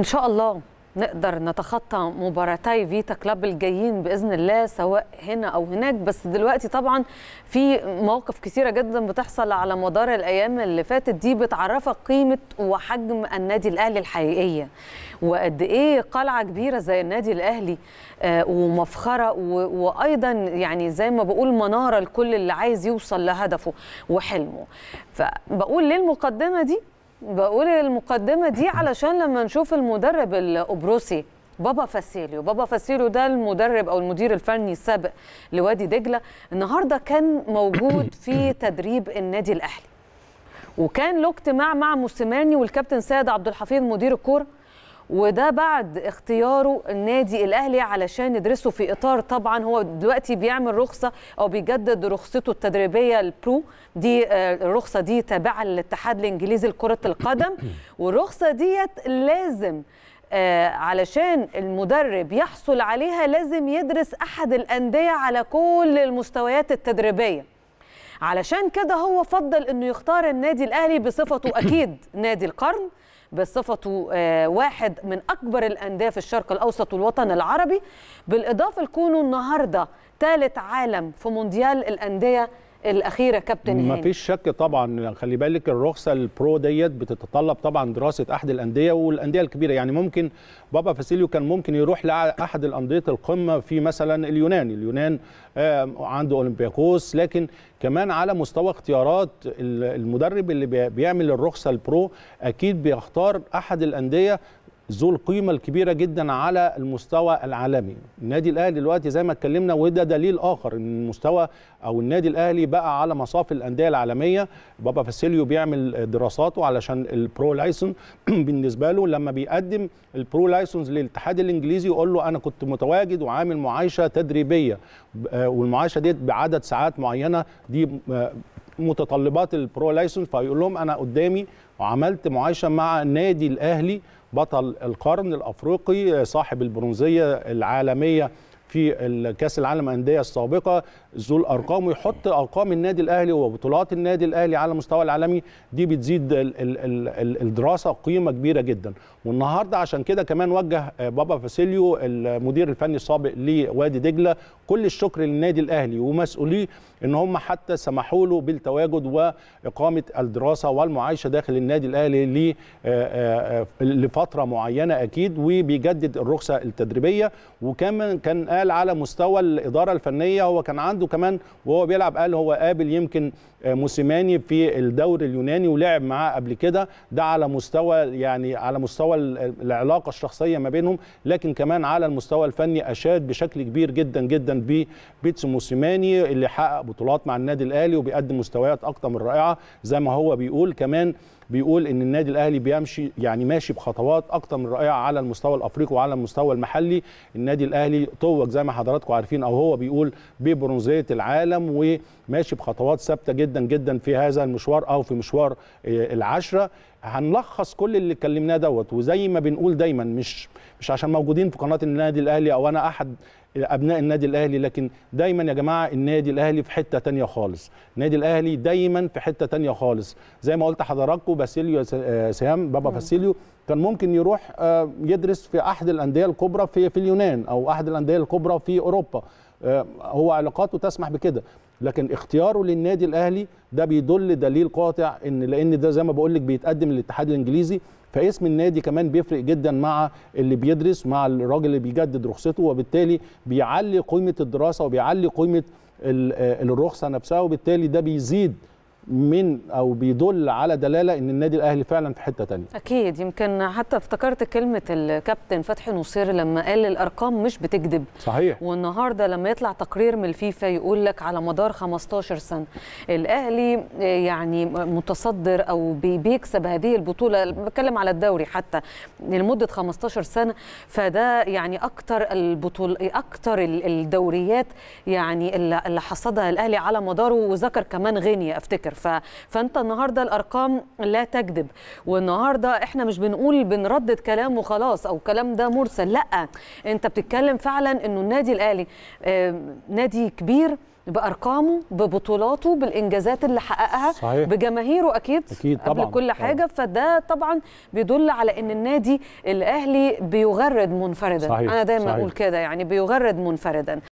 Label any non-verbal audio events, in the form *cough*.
ان شاء الله نقدر نتخطى مباراتي فيتا كلاب الجايين باذن الله سواء هنا او هناك بس دلوقتي طبعا في مواقف كثيره جدا بتحصل على مدار الايام اللي فاتت دي بتعرفك قيمه وحجم النادي الاهلي الحقيقيه وقد ايه قلعه كبيره زي النادي الاهلي آه، ومفخره وايضا يعني زي ما بقول مناره لكل اللي عايز يوصل لهدفه وحلمه فبقول ليه المقدمه دي بقول المقدمه دي علشان لما نشوف المدرب القبرصي بابا فاسيليو بابا فاسيليو ده المدرب او المدير الفني السابق لوادي دجله النهارده كان موجود *coughs* في تدريب النادي الاهلي وكان له اجتماع مع موسيماني والكابتن سيد عبد الحفيظ مدير الكوره وده بعد اختياره النادي الاهلي علشان يدرسه في اطار طبعا هو دلوقتي بيعمل رخصه او بيجدد رخصته التدريبيه البرو دي آه، الرخصه دي تابعه للاتحاد الانجليزي لكره القدم *coughs* والرخصه ديت لازم آه علشان المدرب يحصل عليها لازم يدرس احد الانديه على كل المستويات التدريبيه علشان كده هو فضل انه يختار النادي الاهلي بصفته اكيد نادي القرن بصفته آه، واحد من أكبر الأندية في الشرق الأوسط والوطن العربي بالإضافة لكونه النهاردة ثالث عالم في مونديال الأندية الاخيره كابتن ما مفيش شك طبعا خلي بالك الرخصه البرو ديت بتتطلب طبعا دراسه احد الانديه والانديه الكبيره يعني ممكن بابا فاسيليو كان ممكن يروح لاحد الانديه القمه في مثلا اليونان اليونان آه، عنده اولمبياكوس لكن كمان على مستوى اختيارات المدرب اللي بيعمل الرخصه البرو اكيد بيختار احد الانديه ذو القيمه الكبيره جدا على المستوى العالمي النادي الاهلي دلوقتي زي ما اتكلمنا وده دليل اخر ان المستوى او النادي الاهلي بقى على مصاف الانديه العالميه بابا فاسيليو بيعمل دراساته علشان البرو لايسن *clears throat* بالنسبه له لما بيقدم البرو لايسنس للاتحاد الانجليزي يقول له انا كنت متواجد وعامل معايشه تدريبيه آه، والمعايشه ديت بعدد ساعات معينه دي آه، متطلبات البرو لايسنس فيقول لهم انا قدامي وعملت معايشه مع النادي الاهلي بطل القرن الافريقي صاحب البرونزيه العالميه في كاس العالم انديه السابقه ذو الارقام ويحط ارقام النادي الاهلي وبطولات النادي الاهلي على المستوى العالمي دي بتزيد الدراسه قيمه كبيره جدا والنهارده عشان كده كمان وجه بابا فاسيليو المدير الفني السابق لوادي دجله كل الشكر للنادي الاهلي ومسؤوليه ان هم حتى سمحوا له بالتواجد واقامه الدراسه والمعايشه داخل النادي الاهلي لفتره معينه اكيد وبيجدد الرخصه التدريبيه وكمان كان قال على مستوى الاداره الفنيه هو كان عنده كمان وهو بيلعب قال هو قابل يمكن آه، موسيماني في الدوري اليوناني ولعب معاه قبل كده ده على مستوى يعني على مستوى العلاقه الشخصيه ما بينهم لكن كمان على المستوى الفني اشاد بشكل كبير جدا جدا ببيتسو موسيماني اللي حقق بطولات مع النادي الاهلي وبيقدم مستويات اكتر من رائعه زي ما هو بيقول كمان بيقول ان النادي الاهلي بيمشي يعني ماشي بخطوات اكتر من رائعه على المستوى الافريقي وعلى المستوى المحلي النادي الاهلي قوه بيربط زي ما حضراتكم عارفين او هو بيقول ببرونزيه العالم وماشي بخطوات ثابته جدا جدا في هذا المشوار او في مشوار آه، العشره هنلخص كل اللي اتكلمناه دوت وزي ما بنقول دايما مش مش عشان موجودين في قناه النادي الاهلي او انا احد ابناء النادي الاهلي لكن دايما يا جماعه النادي الاهلي في حته تانية خالص النادي الاهلي دايما في حته تانية خالص زي ما قلت حضراتكم باسيليو آه، سهام بابا باسيليو كان ممكن يروح آه، يدرس في احد الانديه الكبرى في في اليونان او احد الانديه الكبرى في اوروبا آه، هو علاقاته تسمح بكده لكن اختياره للنادي الاهلي ده بيدل دليل قاطع ان لان ده زي ما بقول لك بيتقدم للاتحاد الانجليزي فاسم النادي كمان بيفرق جدا مع اللي بيدرس مع الراجل اللي بيجدد رخصته وبالتالي بيعلي قيمه الدراسه وبيعلي قيمه آه، الرخصه نفسها وبالتالي ده بيزيد من او بيدل على دلاله ان النادي الاهلي فعلا في حته ثانيه اكيد يمكن حتى افتكرت كلمه الكابتن فتحي نصير لما قال الارقام مش بتكذب صحيح والنهارده لما يطلع تقرير من الفيفا يقول لك على مدار 15 سنه الاهلي يعني متصدر او بيكسب هذه البطوله بتكلم على الدوري حتى لمده 15 سنه فده يعني اكتر البطول اكتر الدوريات يعني اللي حصدها الاهلي على مداره وذكر كمان غينيا افتكر فاكر ف... فانت النهارده الارقام لا تكذب والنهارده احنا مش بنقول بنردد كلام وخلاص او الكلام ده مرسل لا انت بتتكلم فعلا انه النادي الاهلي آه، نادي كبير بارقامه ببطولاته بالانجازات اللي حققها صحيح. بجماهيره اكيد, أكيد طبعًا. قبل كل آه. حاجه طبعًا. فده طبعا بيدل على ان النادي الاهلي بيغرد منفردا صحيح. انا دايما اقول كده يعني بيغرد منفردا